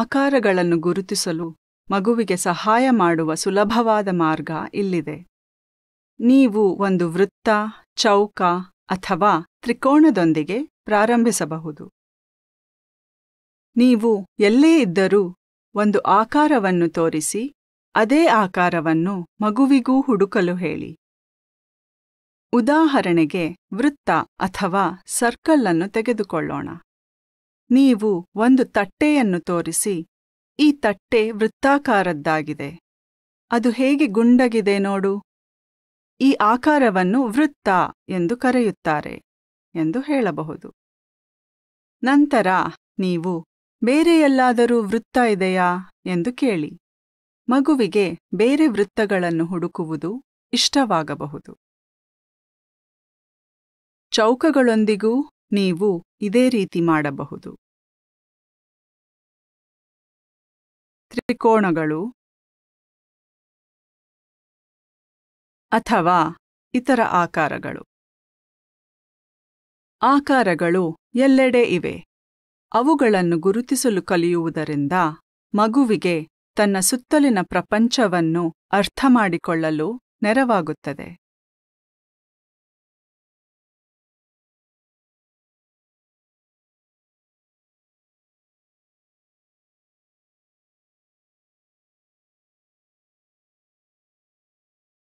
ಆಕಾರಗಳನ್ನು ಗುರುತಿಸಲು ಮಗುವಿಗೆ ಸಹಾಯ ಮಾಡುವ ಸುಲಭವಾದ ಮಾರ್ಗ ಇಲ್ಲಿದೆ ನೀವು ಒಂದು ವೃತ್ತ ಚೌಕ ಅಥವಾ ತ್ರಿಕೋಣದೊಂದಿಗೆ ಪ್ರಾರಂಭಿಸಬಹುದು ನೀವು ಎಲ್ಲೇ ಇದ್ದರೂ ಒಂದು ಆಕಾರವನ್ನು ತೋರಿಸಿ ಅದೇ ಆಕಾರವನ್ನು ಮಗುವಿಗೂ ಹುಡುಕಲು ಹೇಳಿ ಉದಾಹರಣೆಗೆ ವೃತ್ತ ಅಥವಾ ಸರ್ಕಲ್ ಅನ್ನು ತೆಗೆದುಕೊಳ್ಳೋಣ ನೀವು ಒಂದು ತಟ್ಟೆಯನ್ನು ತೋರಿಸಿ ಈ ತಟ್ಟೆ ವೃತ್ತಾಕಾರದ್ದಾಗಿದೆ ಅದು ಹೇಗೆ ಗುಂಡಗಿದೆ ನೋಡು ಈ ಆಕಾರವನ್ನು ವೃತ್ತ ಎಂದು ಕರೆಯುತ್ತಾರೆ ಎಂದು ಹೇಳಬಹುದು ನಂತರ ನೀವು ಎಲ್ಲಾದರೂ ವೃತ್ತ ಇದೆಯಾ ಎಂದು ಕೇಳಿ ಮಗುವಿಗೆ ಬೇರೆ ವೃತ್ತಗಳನ್ನು ಹುಡುಕುವುದು ಇಷ್ಟವಾಗಬಹುದು ಚೌಕಗಳೊಂದಿಗೂ ನೀವು ಇದೇ ರೀತಿ ಮಾಡಬಹುದು ತ್ರಿಕೋಣಗಳು ಅಥವಾ ಇತರ ಆಕಾರಗಳು ಆಕಾರಗಳು ಎಲ್ಲೆಡೆ ಇವೆ ಅವುಗಳನ್ನು ಗುರುತಿಸಲು ಕಲಿಯುವುದರಿಂದ ಮಗುವಿಗೆ ತನ್ನ ಸುತ್ತಲಿನ ಪ್ರಪಂಚವನ್ನು ಅರ್ಥಮಾಡಿಕೊಳ್ಳಲು ನೆರವಾಗುತ್ತದೆ